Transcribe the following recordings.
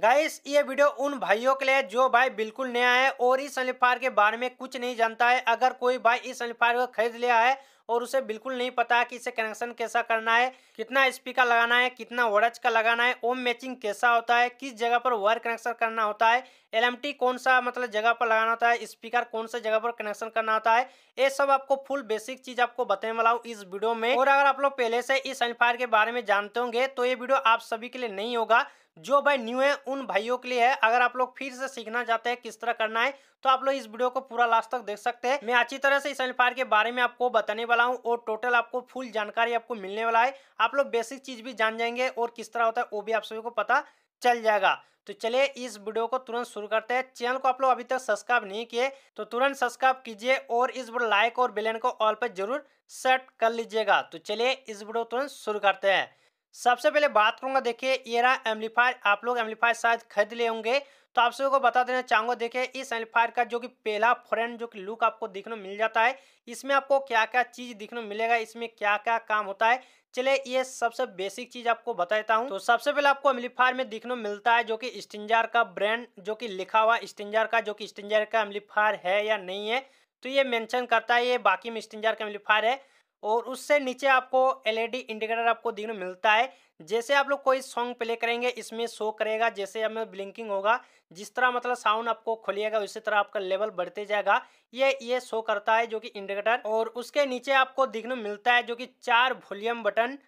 guys ये video उन भाइयों के लिए जो भाई बिल्कुल नया है और इस सनलिफायर के बारे में कुछ नहीं जानता है अगर कोई भाई इस सनलिफायर को खरीद लिया है और उसे बिल्कुल नहीं पता है कि इसे कनेक्शन कैसा करना है कितना स्पीकर का लगाना है कितना वोडच का लगाना है ओम मैचिंग कैसा होता है किस जगह पर वायर कनेक्शन करना होता है एलएमटी कौन सा मतलब जगह पर लगाना होता है स्पीकर कौन सा जगह पर कनेक्शन करना होता है ये सब आपको फुल बेसिक चीज आपको बताने वाला हूँ इस वीडियो में और अगर आप लोग पहले से इस सनलिफायर के बारे में जानते होंगे तो ये वीडियो आप सभी के लिए नहीं होगा जो भाई न्यू है उन भाइयों के लिए है अगर आप लोग फिर से सीखना चाहते हैं किस तरह करना है तो आप लोग इस वीडियो को पूरा लास्ट तक देख सकते हैं मैं अच्छी तरह से इस एम्पायर के बारे में आपको बताने वाला हूँ और टोटल आपको फुल जानकारी आपको मिलने वाला है आप लोग बेसिक चीज भी जान जाएंगे और किस तरह होता है वो भी आप सभी को पता चल जाएगा तो चलिए इस वीडियो को तुरंत शुरू करते हैं चैनल को आप लोग अभी तक सब्सक्राइब नहीं किए तो तुरंत सब्सक्राइब कीजिए और इस वीडियो लाइक और बेलन को ऑल पर जरूर सेट कर लीजिएगा तो चलिए इस वीडियो तुरंत शुरू करते हैं सबसे पहले बात करूंगा देखिए ये रहा एम्पलीफायर आप लोग एम्पलीफायर शायद खरीद ले होंगे तो आप सभी को बता देना चाहूंगा देखिए इस एम्पलीफायर का जो कि पहला फ्रेंड जो कि लुक आपको देखने मिल जाता है इसमें आपको क्या क्या चीज़ देखने मिलेगा इसमें क्या क्या काम होता है चलिए ये सबसे बेसिक चीज आपको बता देता हूँ तो सबसे पहले आपको एम्पलीफायर में देखने मिलता है जो कि स्टिंजर का ब्रांड जो कि लिखा हुआ स्टिंजर का जो कि स्टिंजर का एम्पलीफायर है या नहीं है तो ये मेंशन करता है ये बाकी में स्टिंजर का एम्पलीफायर है और उससे नीचे आपको एलईडी इंडिकेटर e आपको दिखने मिलता है जैसे आप लोग कोई सॉन्ग प्ले करेंगे इसमें शो करेगा जैसे हमें ब्लिंकिंग होगा जिस तरह मतलब साउंड आपको खुलिएगा उसी तरह आपका लेवल बढ़ते जाएगा ये ये शो करता है जो कि इंडिकेटर और उसके नीचे आपको दिखने मिलता है जो कि चार वॉल्यूम बटन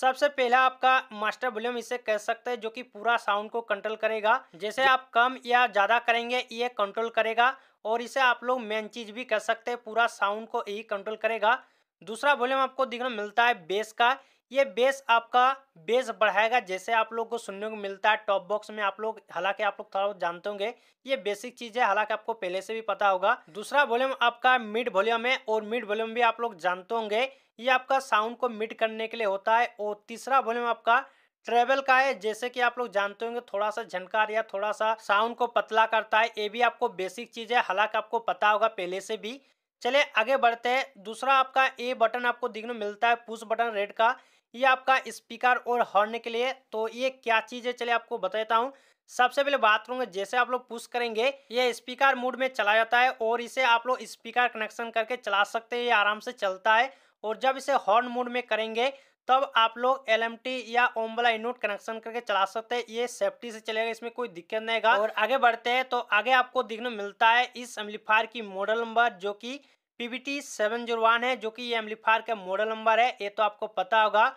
सबसे पहला आपका मास्टर वॉल्यूम इसे कह सकते हैं जो कि पूरा साउंड को कंट्रोल करेगा जैसे आप कम या ज़्यादा करेंगे ये कंट्रोल करेगा और इसे आप लोग मेन चीज़ भी कह सकते हैं पूरा साउंड को यही कंट्रोल करेगा दूसरा वॉल्यूम आपको देखने को मिलता है बेस का ये बेस आपका बेस बढ़ाएगा जैसे आप लोग को सुनने को मिलता है टॉप बॉक्स में आप लोग हालांकि आप लोग थोड़ा बहुत जानते होंगे ये बेसिक चीज है हालांकि आपको पहले से भी पता होगा दूसरा वॉल्यूम आपका मिड वॉल्यूम है और मिड वॉल्यूम भी आप लोग जानते होंगे ये आपका साउंड को मिड करने के लिए होता है और तीसरा वॉल्यूम आपका ट्रेवल का है जैसे कि आप लोग जानते होंगे थोड़ा सा झनकार या थोड़ा सा साउंड को पतला करता है ये भी आपको बेसिक चीज है हालांकि आपको पता होगा पहले से भी चले आगे बढ़ते हैं दूसरा आपका ए बटन आपको देखने मिलता है पुश बटन रेड का ये आपका स्पीकर और हॉर्न के लिए तो ये क्या चीज़ है चले आपको बताता हूँ सबसे पहले बात करूँगा जैसे आप लोग पुश करेंगे ये स्पीकर मोड में चला जाता है और इसे आप लोग स्पीकर कनेक्शन करके चला सकते हैं ये आराम से चलता है और जब इसे हॉर्न मोड में करेंगे तब आप लोग एल या ओम्बला इनोट कनेक्शन करके चला सकते हैं ये सेफ्टी से चलेगा इसमें कोई दिक्कत नहीं होगा और आगे बढ़ते हैं तो आगे आपको देखने मिलता है इस एम्लीफायर की मॉडल नंबर जो कि पीबीटी सेवन जीरो वन है जो कि ये एम्लीफायर का मॉडल नंबर है ये तो आपको पता होगा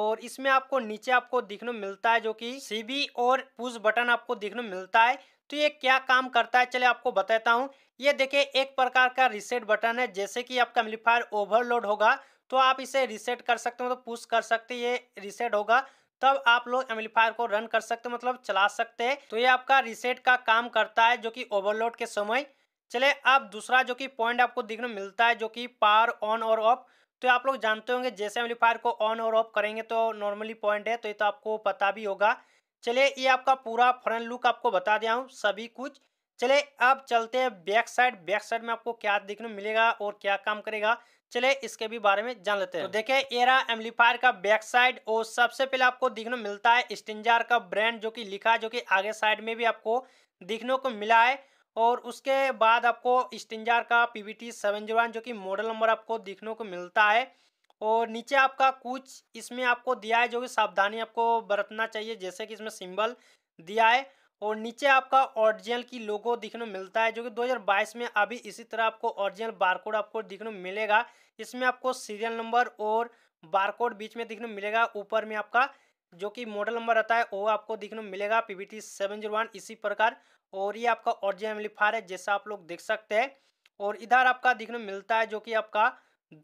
और इसमें आपको नीचे आपको देखने मिलता है जो कि सीबी और पुज बटन आपको देखने मिलता है तो ये क्या काम करता है चले आपको बताता हूँ ये देखिए एक प्रकार का रिसेट बटन है जैसे कि आपका एम्लीफायर ओवरलोड होगा तो आप इसे रिसेट कर सकते हो तो मतलब पुश कर सकते ये रिसेट होगा तब आप लोग एम्पलीफायर को रन कर सकते मतलब चला सकते हैं तो ये आपका रिसेट का काम करता है जो कि ओवरलोड के समय चले अब दूसरा जो कि पॉइंट आपको देखने मिलता है जो कि पावर ऑन और ऑफ तो आप लोग जानते होंगे जैसे एम्पलीफायर को ऑन और ऑफ करेंगे तो नॉर्मली पॉइंट है तो ये तो आपको पता भी होगा चलिए ये आपका पूरा फ्रंट लुक आपको बता दिया हूँ सभी कुछ चले अब चलते हैं बैक साइड बैक साइड में आपको क्या देखने मिलेगा और क्या काम करेगा चले इसके भी बारे में जान लेते हैं तो देखिए एरा एम्पलीफायर का बैक साइड और सबसे पहले आपको दिखने मिलता है स्टिंजार का ब्रांड जो कि लिखा है जो कि आगे साइड में भी आपको दिखने को मिला है और उसके बाद आपको स्टिंजार का P V T seven zero one जो कि मॉडल नंबर आपको दिखने को मिलता है और नीचे आपका कुछ इसमें आपको दिया है जो कि सावधानी आपको बरतना चाहिए जैसे कि इसमें सिम्बल दिया है और नीचे आपका ओरिजिनल की लोगो दिखने को मिलता है जो कि 2022 में अभी इसी तरह आपको ओरिजिनल बारकोड आपको दिखने को मिलेगा इसमें आपको सीरियल नंबर और बारकोड बीच में दिखने को मिलेगा ऊपर में आपका जो कि मॉडल नंबर रहता है वो आपको दिखने को मिलेगा P V T seven zero one इसी प्रकार और ये आपका ओरिजिनल एम्पलीफायर है जैसा आप लोग देख सकते हैं और इधर आपका दिखने को मिलता है जो कि आपका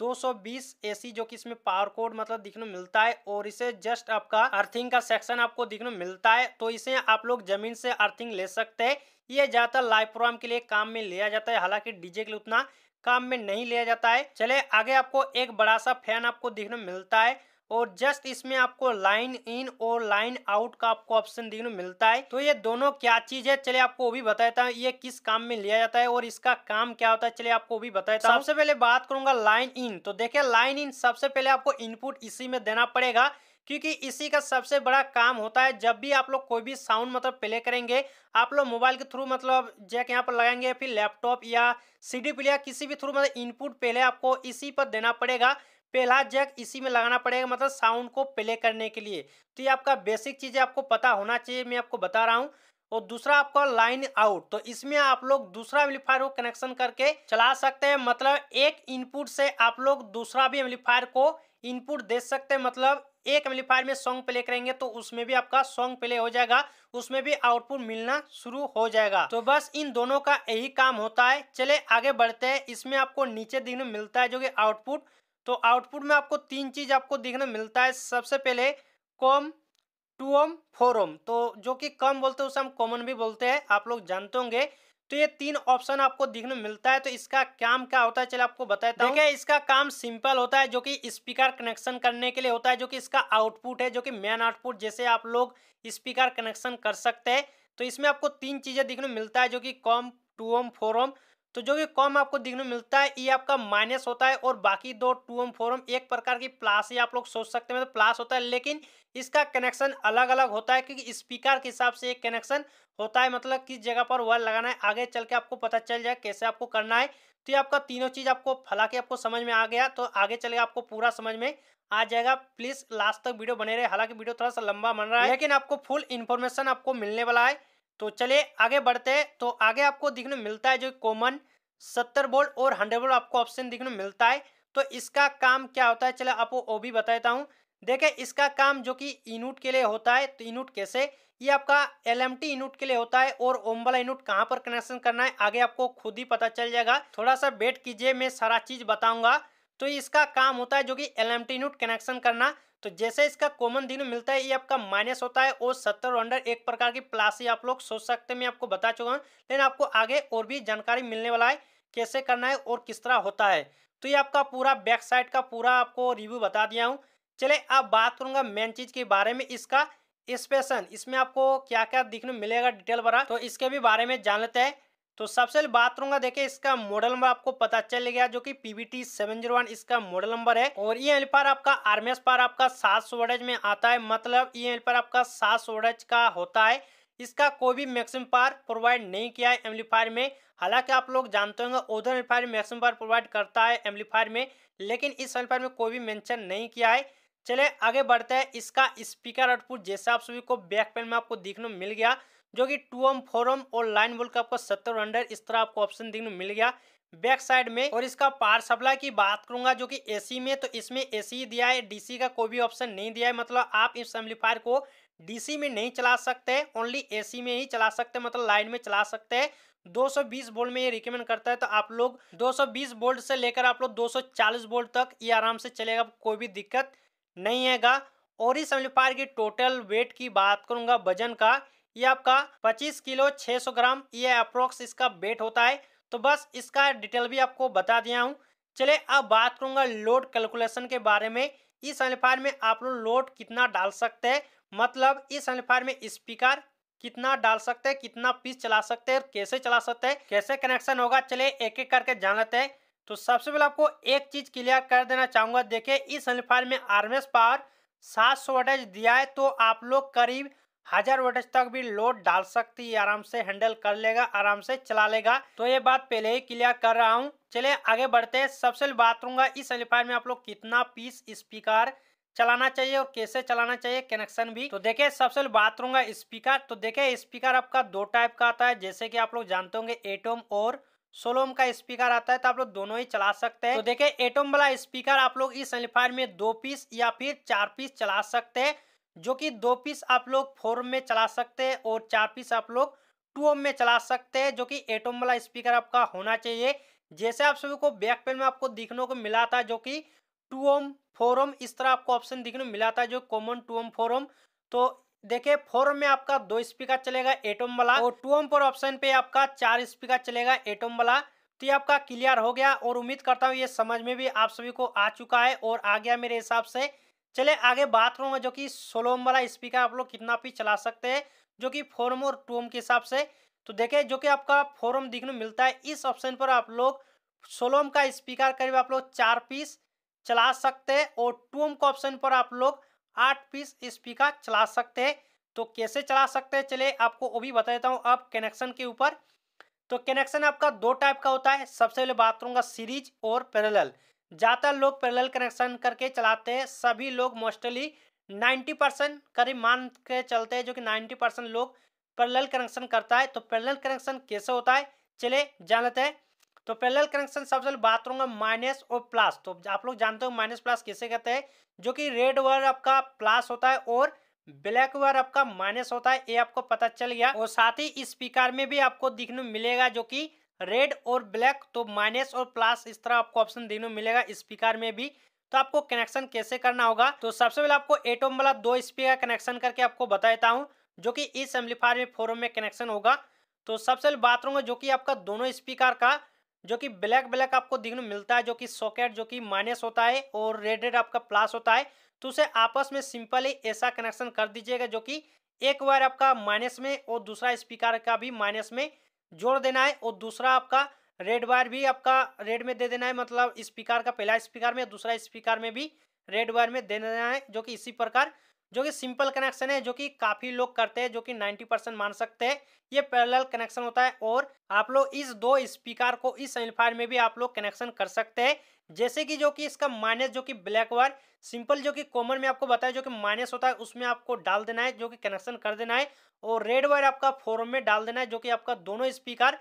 220 एसी जो कि इसमें पावर कोड मतलब दिखने मिलता है और इसे जस्ट आपका अर्थिंग का सेक्शन आपको दिखने मिलता है तो इसे आप लोग जमीन से अर्थिंग ले सकते हैं ये ज्यादातर लाइव प्रोग्राम के लिए काम में लिया जाता है हालांकि डीजे के लिए उतना काम में नहीं लिया जाता है चले आगे आपको एक बड़ा सा फैन आपको दिखने मिलता है और जस्ट इसमें आपको लाइन इन और लाइन आउट का आपको ऑप्शन देखने मिलता है तो ये दोनों क्या चीज है चलिए आपको वो भी बताता हूँ ये किस काम में लिया जाता है और इसका काम क्या होता है चलिए आपको भी बताता हूँ सबसे पहले बात करूंगा लाइन इन तो देखिये लाइन इन सबसे पहले आपको इनपुट इसी में देना पड़ेगा क्योंकि इसी का सबसे बड़ा काम होता है जब भी आप लोग कोई भी साउंड मतलब प्ले करेंगे आप लोग मोबाइल के थ्रू मतलब जैक यहाँ पर लगाएंगे फिर लैपटॉप या सीडी प्लेयर किसी भी थ्रू मतलब इनपुट पहले आपको इसी पर देना पड़ेगा पहला जैक इसी में लगाना पड़ेगा मतलब साउंड को प्ले करने के लिए तो ये आपका बेसिक चीज़ें आपको पता होना चाहिए मैं आपको बता रहा हूँ और दूसरा आपका लाइन आउट तो इसमें आप लोग दूसरा एम्पलीफायर को कनेक्शन करके चला सकते हैं मतलब एक इनपुट से आप लोग दूसरा भी एम्पलीफायर को इनपुट दे सकते हैं मतलब एक एम्पलीफायर में सॉन्ग प्ले करेंगे तो उसमें भी आपका सॉन्ग प्ले हो जाएगा उसमें भी आउटपुट मिलना शुरू हो जाएगा तो बस इन दोनों का यही काम होता है चले आगे बढ़ते हैं इसमें आपको नीचे दिन मिलता है जो कि आउटपुट तो आउटपुट में आपको तीन चीज आपको देखने मिलता है सबसे पहले com two ohm four ohm तो जो कि कम बोलते हैं उसे हम कॉमन भी बोलते हैं आप लोग जानते होंगे तो ये तीन ऑप्शन आपको देखने मिलता है तो इसका काम क्या होता है चलिए आपको बताया था देखिए इसका काम सिंपल होता है जो कि स्पीकर कनेक्शन करने के लिए होता है जो कि इसका आउटपुट है जो कि मेन आउटपुट जैसे आप लोग स्पीकर कनेक्शन कर सकते हैं तो इसमें आपको तीन चीज़ें देखने मिलता है जो कि com two ohm four ohm तो जो भी कॉम आपको देखने को मिलता है ये आपका माइनस होता है और बाकी दो टू एम फोर एम एक प्रकार की प्लास ही आप लोग सोच सकते हैं मतलब प्लास होता है लेकिन इसका कनेक्शन अलग अलग होता है क्योंकि स्पीकर के हिसाब से एक कनेक्शन होता है मतलब किस जगह पर वायर लगाना है आगे चल के आपको पता चल जाए कैसे आपको करना है तो ये आपका तीनों चीज़ आपको फला के आपको समझ में आ गया तो आगे चले आपको पूरा समझ में आ जाएगा प्लीज़ लास्ट तक वीडियो बने रहे हालांकि वीडियो थोड़ा सा लंबा बन रहा है लेकिन आपको फुल इन्फॉर्मेशन आपको मिलने वाला है तो चलिए आगे बढ़ते हैं तो आगे आपको देखने मिलता है जो कॉमन सत्तर बोल्ट और हंड्रेड बोल्ट आपको ऑप्शन देखने मिलता है तो इसका काम क्या होता है चलो आपको वो भी बताता हूँ देखे इसका काम जो कि इनूट के लिए होता है तो इनूट कैसे ये आपका एल एम टी इनूट के लिए होता है और वाला इनूट कहाँ पर कनेक्शन करना है आगे आपको खुद ही पता चल जाएगा थोड़ा सा वेट कीजिए मैं सारा चीज़ बताऊंगा तो इसका काम होता है जो कि एल एलएमटीन्यूट कनेक्शन करना तो जैसे इसका कॉमन दिन मिलता है ये आपका माइनस होता है और सत्तर अंडर एक प्रकार की प्लास ही आप लोग सोच सकते हैं मैं आपको बता चुका हूँ लेकिन आपको आगे और भी जानकारी मिलने वाला है कैसे करना है और किस तरह होता है तो ये आपका पूरा बैक साइड का पूरा आपको रिव्यू बता दिया हूँ चले अब बात करूँगा मेन चीज़ के बारे में इसका स्पेशन इसमें आपको क्या क्या दिखने मिलेगा डिटेल भरा तो इसके भी बारे में जान लेते हैं तो सबसे पहले बात करूंगा देखिए इसका मॉडल नंबर आपको पता चल गया जो कि पीबीटी सेवन जीरो वन इसका मॉडल नंबर है और ये एल्फार आपका आरमेस पार आपका सात सौ में आता है मतलब ये एल्फार आपका सात सौ का होता है इसका कोई भी मैक्सिमम पार प्रोवाइड नहीं किया है एम्पलीफायर में हालांकि आप लोग जानते होंगे ओधर एम्पलीफायर मैक्सिमम पार प्रोवाइड करता है एम्पलीफायर में लेकिन इस एम्पलीफायर में कोई भी मेंशन नहीं किया है चले आगे बढ़ते हैं इसका स्पीकर आउटपुट जैसे आप सभी को बैक पेन में आपको देखने मिल गया जो कि टू फोर फोरम और लाइन बुल का आपको सत्तर हंड्रेड इस तरह आपको ऑप्शन देखने मिल गया बैक साइड में और इसका पार सप्लाई की बात करूंगा जो कि एसी में तो इसमें एसी दिया है डीसी का कोई भी ऑप्शन नहीं दिया है मतलब आप इस एम्पलीफायर को डीसी में नहीं चला सकते ओनली एसी में ही चला सकते मतलब लाइन में चला सकते हैं 220 सौ बीस वोल्ट में ये रिकमेंड करता है तो आप लोग 220 सौ वोल्ट से लेकर आप लोग 240 सौ वोल्ट तक ये आराम से चलेगा कोई भी दिक्कत नहीं आएगा और इस एम्पलीफायर की टोटल वेट की बात करूंगा वजन का ये आपका 25 किलो 600 ग्राम ये अप्रोक्स इसका वेट होता है तो बस इसका डिटेल भी आपको बता दिया हूँ चले अब बात करूँगा लोड कैलकुलेशन के बारे में इस एम्पलीफायर में आप लोग लोड कितना डाल सकते हैं मतलब इस एम्पलीफायर में स्पीकर कितना डाल सकते हैं कितना पीस चला सकते हैं कैसे चला सकते हैं कैसे कनेक्शन होगा चले एक एक करके जान लेते हैं तो सबसे पहले आपको एक चीज क्लियर कर देना चाहूंगा देखिए इस एम्पलीफायर में आर्मेस पावर सात सौ दिया है तो आप लोग करीब हजार वोल्टेज तक भी लोड डाल सकती है आराम से हैंडल कर लेगा आराम से चला लेगा तो ये बात पहले ही क्लियर कर रहा हूँ चलिए आगे बढ़ते हैं सबसे बात करूंगा इस एलिफायर में आप लोग कितना पीस स्पीकर चलाना चाहिए और कैसे चलाना चाहिए कनेक्शन भी तो देखिए सबसे बात करूंगा स्पीकर तो देखे स्पीकर आपका दो टाइप का आता है जैसे की आप लोग जानते होंगे एटोम और सोलोम का स्पीकर आता है तो आप लोग दोनों ही चला सकते हैं तो देखिये एटोम वाला स्पीकर आप लोग इस एलिफायर में दो पीस या फिर चार पीस चला सकते हैं जो कि दो पीस आप लोग फोर में चला सकते हैं और चार पीस आप लोग टू ओम में चला सकते हैं जो कि एटोम वाला स्पीकर आपका होना चाहिए जैसे आप सभी को बैक पेन में आपको दिखने को मिला था जो कि टू ओम फोर ओम इस तरह आपको ऑप्शन देखने को मिला था जो common two ohm four ohm तो देखिये फोर में आपका दो स्पीकर चलेगा एटोम वाला और टू ओम फोर ऑप्शन पे आपका चार स्पीकर चलेगा एटोम वाला तो ये आपका क्लियर हो गया और उम्मीद करता हूँ ये समझ में भी आप सभी को आ चुका है और आ गया मेरे हिसाब से चले आगे बात करूंगा जो कि सोलोम वाला स्पीकर आप लोग कितना पी चला सकते हैं जो कि फोरम और टूम के हिसाब से तो देखे जो कि आपका फोरम दिखने मिलता है इस ऑप्शन पर आप लोग सोलोम का स्पीकर करीब आप लोग चार पीस चला सकते हैं और टूम का ऑप्शन पर आप लोग आठ पीस स्पीकर चला सकते हैं तो कैसे चला सकते हैं चले आपको वो भी बता देता हूँ आप कनेक्शन के ऊपर तो कनेक्शन आपका दो टाइप का होता है सबसे पहले बात का सीरीज और पैरेलल ज़्यादातर लोग पैरेलल कनेक्शन करके चलाते हैं सभी लोग मोस्टली 90 परसेंट करीब मान के चलते हैं जो कि 90 परसेंट लोग पैरेलल कनेक्शन करता है तो पैरेलल कनेक्शन कैसे होता है चले जान लेते हैं तो पैरेलल कनेक्शन सबसे पहले बात करूँगा माइनस और प्लस तो आप लोग जानते हो माइनस प्लस कैसे कहते हैं जो कि रेड वायर आपका प्लस होता है और ब्लैक वायर आपका माइनस होता है ये आपको पता चल गया और साथ ही स्पीकर में भी आपको दिखने मिलेगा जो कि रेड और ब्लैक तो माइनस और प्लस इस तरह आपको ऑप्शन तीनों मिलेगा स्पीकर में भी तो आपको कनेक्शन कैसे करना होगा तो सबसे पहले आपको एटोम वाला दो स्पीकर कनेक्शन करके आपको बता देता हूँ जो कि इस एम्पलीफायर में फोरम में कनेक्शन होगा तो सबसे पहले बात रहूँगा जो कि आपका दोनों स्पीकर का जो कि ब्लैक ब्लैक आपको देखने मिलता है जो कि सॉकेट जो कि माइनस होता है और रेड रेड आपका प्लस होता है तो उसे आपस में सिंपली ऐसा कनेक्शन कर दीजिएगा जो कि एक वायर आपका माइनस में और दूसरा स्पीकर का भी माइनस में जोड़ देना है और दूसरा आपका रेड वायर भी आपका रेड में दे देना है मतलब स्पीकर का पहला स्पीकर में दूसरा स्पीकर में भी रेड वायर में दे देना है जो कि इसी प्रकार जो कि सिंपल कनेक्शन है जो कि काफ़ी लोग करते हैं जो कि 90 परसेंट मान सकते हैं ये पैरेलल कनेक्शन होता है और आप लोग इस दो स्पीकर को इस एम्पलीफायर में भी आप लोग कनेक्शन कर सकते हैं जैसे कि जो कि इसका माइनस जो कि ब्लैक वायर सिंपल जो कि कॉमन में आपको बताया जो कि माइनस होता है उसमें आपको डाल देना है जो कि कनेक्शन कर देना है और रेड वायर आपका फोरम में डाल देना है जो कि आपका दोनों स्पीकर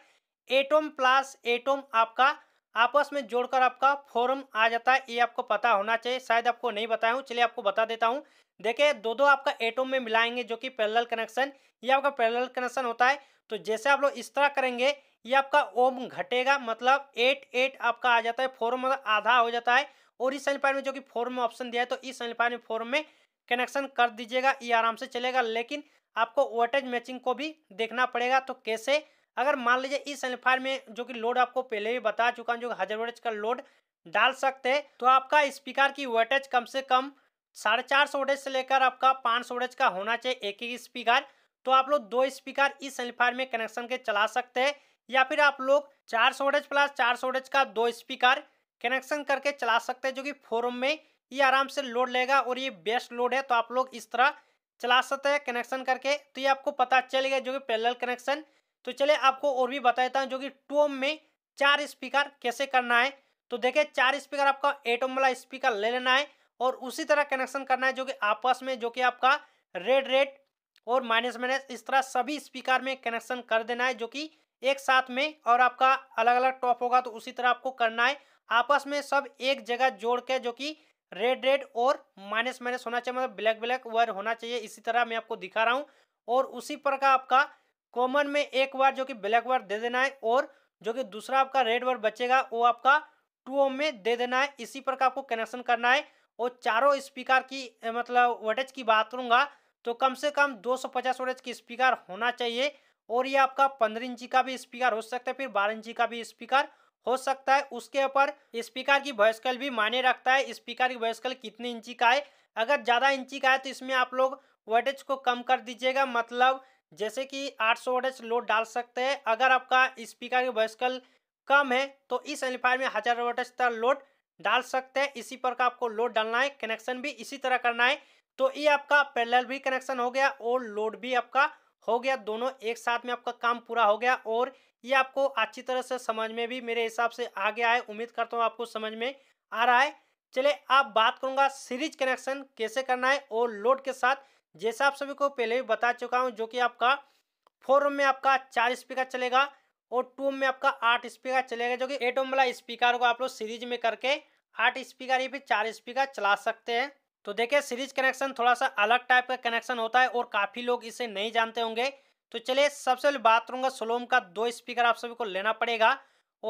एटोम प्लस एटोम आपका आपस में जोड़कर आपका फोरम आ जाता है ये आपको पता होना चाहिए शायद आपको नहीं बताया हूँ चलिए आपको बता देता हूँ देखिए दो दो आपका एटोम में मिलाएंगे जो कि पैरेलल कनेक्शन ये आपका पैरेलल कनेक्शन होता है तो जैसे आप लोग इस तरह करेंगे ये आपका ओम घटेगा मतलब एट एट आपका आ जाता है फोरम मतलब आधा हो जाता है और इस सैनिफायर में जो कि फोरम में ऑप्शन दिया है तो इस सैनिफायर में फोरम में कनेक्शन कर दीजिएगा ये आराम से चलेगा लेकिन आपको वोल्टेज मैचिंग को भी देखना पड़ेगा तो कैसे अगर मान लीजिए इस सैनिफायर में जो कि लोड आपको पहले भी बता चुका हूँ जो हज़ार वोल्टेज का लोड डाल सकते हैं तो आपका स्पीकर की वोल्टेज कम से कम साढ़े चार सौ वोटेज से लेकर आपका पाँच सौ वोटेज का होना चाहिए एक ही स्पीकर तो आप लोग दो स्पीकर इस एम्पलीफायर में कनेक्शन के चला सकते हैं या फिर आप लोग चार सौ प्लस चार सौ का दो स्पीकर कनेक्शन करके चला सकते हैं जो कि फोरम में ये आराम से लोड लेगा और ये बेस्ट लोड है तो आप लोग इस तरह चला सकते हैं कनेक्शन करके तो ये आपको पता चल गया जो कि पैरल कनेक्शन तो चलिए आपको और भी बता देता हूँ जो कि टू ओम में चार स्पीकर कैसे करना है तो देखिए चार स्पीकर आपका ओम वाला स्पीकर ले लेना है और उसी तरह कनेक्शन करना है जो कि आपस में जो कि आपका रेड रेड और माइनस माइनस इस तरह सभी स्पीकर में कनेक्शन कर देना है जो कि एक साथ में और आपका अलग अलग टॉप होगा तो उसी तरह आपको करना है आपस में सब एक जगह जोड़ के जो कि रेड रेड और माइनस माइनस होना चाहिए मतलब ब्लैक ब्लैक वायर होना चाहिए इसी तरह मैं आपको दिखा रहा हूँ और उसी पर का आपका कॉमन में एक वायर जो कि ब्लैक वायर दे देना है और जो कि दूसरा आपका रेड वायर बचेगा वो आपका टू ओम में दे देना है इसी पर का आपको कनेक्शन करना है और चारों स्पीकर की मतलब वोटेज की बात करूँगा तो कम से कम 250 सौ वोटेज की स्पीकर होना चाहिए और ये आपका पंद्रह इंची का भी स्पीकर हो सकता है फिर बारह इंची का भी स्पीकर हो सकता है उसके ऊपर स्पीकर की वॉइसकल भी मायने रखता है स्पीकर की वॉइसकल कितने इंची का है अगर ज़्यादा इंची का है तो इसमें आप लोग वोल्टेज को कम कर दीजिएगा मतलब जैसे कि 800 सौ वोल्टेज लोड डाल सकते हैं अगर आपका स्पीकर की वॉइसकल कम है तो इस एम्पलीफायर में हज़ार वोल्टेज तक लोड डाल सकते हैं इसी पर का आपको लोड डालना है कनेक्शन भी इसी तरह करना है तो ये आपका पैरेलल भी कनेक्शन हो गया और लोड भी आपका हो गया दोनों एक साथ में आपका काम पूरा हो गया और ये आपको अच्छी तरह से समझ में भी मेरे हिसाब से आ गया है उम्मीद करता हूँ आपको समझ में आ रहा है चले आप बात करूंगा सीरीज कनेक्शन कैसे करना है और लोड के साथ जैसा आप सभी को पहले भी बता चुका हूँ जो कि आपका फोर रूम में आपका चार स्पीकर चलेगा और टू में आपका आठ स्पीकर चलेगा जो कि एट ओम वाला स्पीकर को आप लोग सीरीज में करके आठ स्पीकर या फिर चार स्पीकर चला सकते हैं तो देखिए सीरीज कनेक्शन थोड़ा सा अलग टाइप का कनेक्शन होता है और काफ़ी लोग इसे नहीं जानते होंगे तो चलिए सबसे पहले बात करूँगा सोलोम का दो स्पीकर आप सभी को लेना पड़ेगा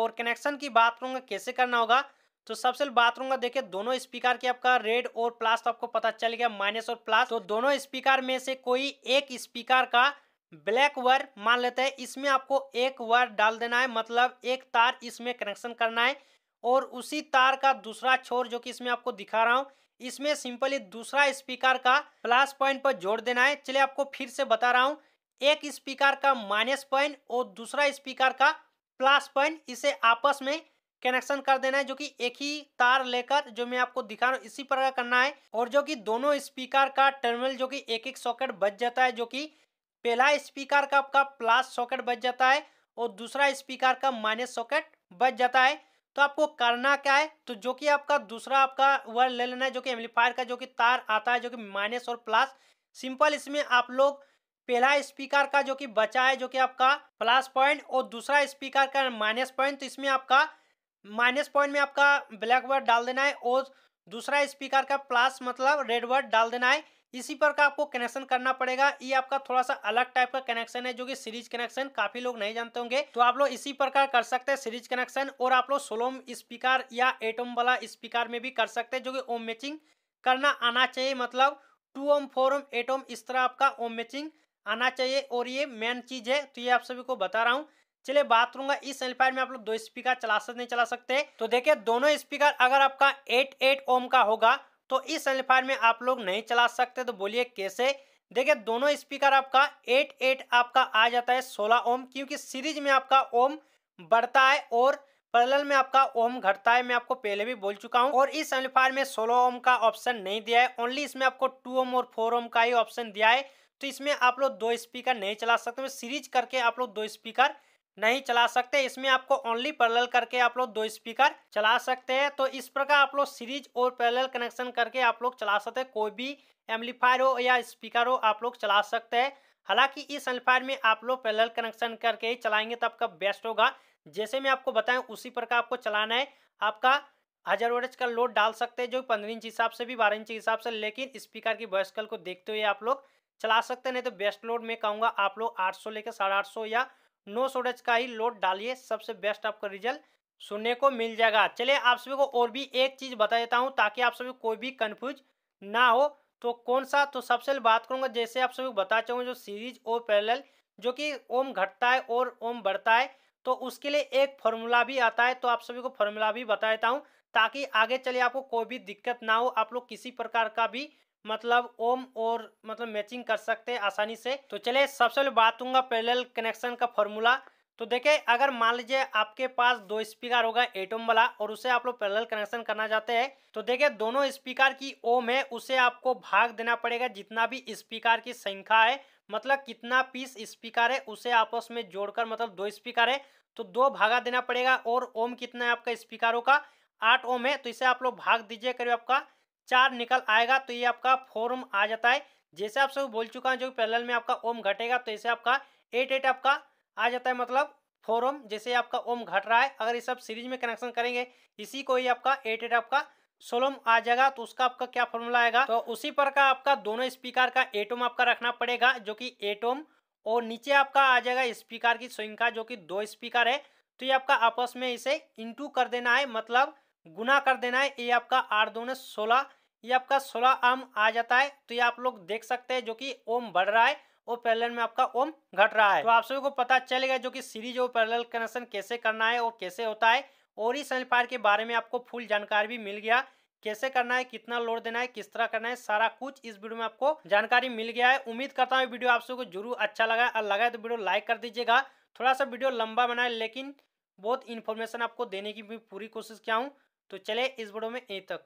और कनेक्शन की बात करूँगा कैसे करना होगा तो सबसे पहले बात करूँगा देखिए दोनों स्पीकर की आपका रेड और प्लस तो आपको पता चल गया माइनस और प्लस तो दोनों स्पीकर में से कोई एक स्पीकर का ब्लैक वायर मान लेते हैं इसमें आपको एक वायर डाल देना है मतलब एक तार इसमें कनेक्शन करना है और उसी तार का दूसरा छोर जो कि इसमें आपको दिखा रहा हूँ इसमें सिंपली दूसरा स्पीकर का प्लस पॉइंट पर जोड़ देना है चलिए आपको फिर से बता रहा हूँ एक स्पीकर का माइनस पॉइंट और दूसरा स्पीकर का प्लस पॉइंट इसे आपस में कनेक्शन कर देना है जो कि एक ही तार लेकर जो मैं आपको दिखा रहा हूँ इसी प्रकार करना है और जो कि दोनों स्पीकर का टर्मिनल जो कि एक एक सॉकेट बच जाता है जो कि पहला स्पीकर का आपका प्लस सॉकेट बच जाता है और दूसरा स्पीकर का माइनस सॉकेट बच जाता है तो आपको करना क्या है तो जो कि आपका दूसरा आपका वर्ड ले लेना है जो कि एम्पलीफायर का जो कि तार आता है जो कि माइनस और प्लस सिंपल इसमें आप लोग पहला स्पीकर का जो कि बचा है जो कि आपका प्लस पॉइंट और दूसरा स्पीकर का माइनस पॉइंट तो इसमें आपका माइनस पॉइंट में आपका ब्लैक वर्ड डाल देना है और दूसरा स्पीकर का प्लस मतलब रेड वर्ड डाल देना है इसी पर का आपको कनेक्शन करना पड़ेगा ये आपका थोड़ा सा अलग टाइप का कनेक्शन है जो कि सीरीज कनेक्शन काफी लोग नहीं जानते होंगे तो आप लोग इसी प्रकार कर सकते हैं सीरीज कनेक्शन और आप लोग सोलोम स्पीकर या एटोम वाला स्पीकर में भी कर सकते हैं जो कि ओम मैचिंग करना आना चाहिए मतलब two ohm four ohm eight ohm इस तरह आपका ओम मैचिंग आना चाहिए और ये मेन चीज़ है तो ये आप सभी को बता रहा हूँ चलिए बात करूंगा इस एम्पलीफायर में आप लोग दो स्पीकर चला सकते नहीं चला सकते तो देखिये दोनों स्पीकर अगर आपका एट एट ओम का होगा तो इस एम्पलीफायर में आप लोग नहीं चला सकते तो बोलिए कैसे देखिए दोनों स्पीकर आपका एट एट आपका आ जाता है सोलह ओम क्योंकि सीरीज में आपका ओम बढ़ता है और पैरेलल में आपका ओम घटता है मैं आपको पहले भी बोल चुका हूं और इस एम्पलीफायर में 16 ओम का ऑप्शन नहीं दिया है ओनली इसमें आपको 2 ओम और 4 ओम का ही ऑप्शन दिया है तो इसमें आप लोग दो स्पीकर नहीं चला सकते तो सीरीज करके आप लोग दो स्पीकर नहीं चला सकते इसमें आपको ओनली पैरेलल करके आप लोग दो स्पीकर चला सकते हैं तो इस प्रकार आप लोग सीरीज और पैरेलल कनेक्शन करके आप लोग चला सकते हैं कोई भी एम्पलीफायर हो या स्पीकर हो आप लोग चला सकते हैं हालांकि इस एम्पलीफायर में आप लोग पैरेलल कनेक्शन करके ही चलाएंगे तो आपका बेस्ट होगा जैसे मैं आपको बताएं उसी प्रकार आपको चलाना है आपका हज़ार वोल्टेज का लोड डाल सकते हैं जो पंद्रह इंच हिसाब से भी बारह इंच हिसाब से लेकिन स्पीकर की वॉइस कल को देखते हुए आप लोग चला सकते नहीं तो बेस्ट लोड में कहूँगा आप लोग आठ सौ लेकर साढ़े आठ सौ या नो सोडेज का ही लोड डालिए सबसे बेस्ट आपका रिजल्ट सुनने को मिल जाएगा चलिए आप सभी को और भी एक चीज़ बता देता हूँ ताकि आप सभी कोई भी कन्फ्यूज ना हो तो कौन सा तो सबसे बात करूँगा जैसे आप सभी बता चाहूँगा जो सीरीज और पैरेलल जो कि ओम घटता है और ओम बढ़ता है तो उसके लिए एक फॉर्मूला भी आता है तो आप सभी को फॉर्मूला भी बता देता हूँ ताकि आगे चले आपको कोई भी दिक्कत ना हो आप लोग किसी प्रकार का भी मतलब ओम और मतलब मैचिंग कर सकते हैं आसानी से तो चलिए सबसे पहले बताऊंगा पैरेलल कनेक्शन का फॉर्मूला तो देखिए अगर मान लीजिए आपके पास दो स्पीकर होगा एटम वाला और उसे आप लोग पैरेलल कनेक्शन करना चाहते हैं तो देखिए दोनों स्पीकर की ओम है उसे आपको भाग देना पड़ेगा जितना भी स्पीकर की संख्या है मतलब कितना पीस स्पीकर है उसे आपस में जोड़कर मतलब दो स्पीकर है तो दो भागा देना पड़ेगा और ओम कितना है आपका स्पीकरों का आठ ओम है तो इसे आप लोग भाग दीजिए करीब आपका चार निकल आएगा तो ये आपका फोर आ जाता है जैसे आप सब बोल चुका है जो पैरल में आपका ओम घटेगा तो ऐसे आपका एट एट आपका आ जाता है मतलब फोर ओम जैसे आपका ओम घट रहा है अगर ये सब सीरीज में कनेक्शन करेंगे इसी को ही आपका एट एट आपका सोलोम आ जाएगा तो उसका आपका क्या फॉर्मूला आएगा तो उसी पर का आपका दोनों स्पीकर का एटोम आपका रखना पड़ेगा जो कि एटोम और नीचे आपका आ जाएगा स्पीकर की स्विंग का जो कि दो स्पीकर है तो ये आपका आपस में इसे इंटू कर देना है मतलब गुना कर देना है ये आपका आठ दोनों सोलह ये आपका सोलह आम आ जाता है तो ये आप लोग देख सकते हैं जो कि ओम बढ़ रहा है और पैरेलल में आपका ओम घट रहा है तो आप सभी को पता चलेगा जो कि सीरीज और पैरेलल कनेक्शन कैसे करना है और कैसे होता है और इस एम्पलीफायर के बारे में आपको फुल जानकारी भी मिल गया कैसे करना है कितना लोड देना है किस तरह करना है सारा कुछ इस वीडियो में आपको जानकारी मिल गया है उम्मीद करता हूँ वीडियो आप को जरूर अच्छा लगा और लगा तो वीडियो लाइक कर दीजिएगा थोड़ा सा वीडियो लंबा बनाए लेकिन बहुत इन्फॉर्मेशन आपको देने की भी पूरी कोशिश किया हूँ तो चले इस वीडियो में यहीं तक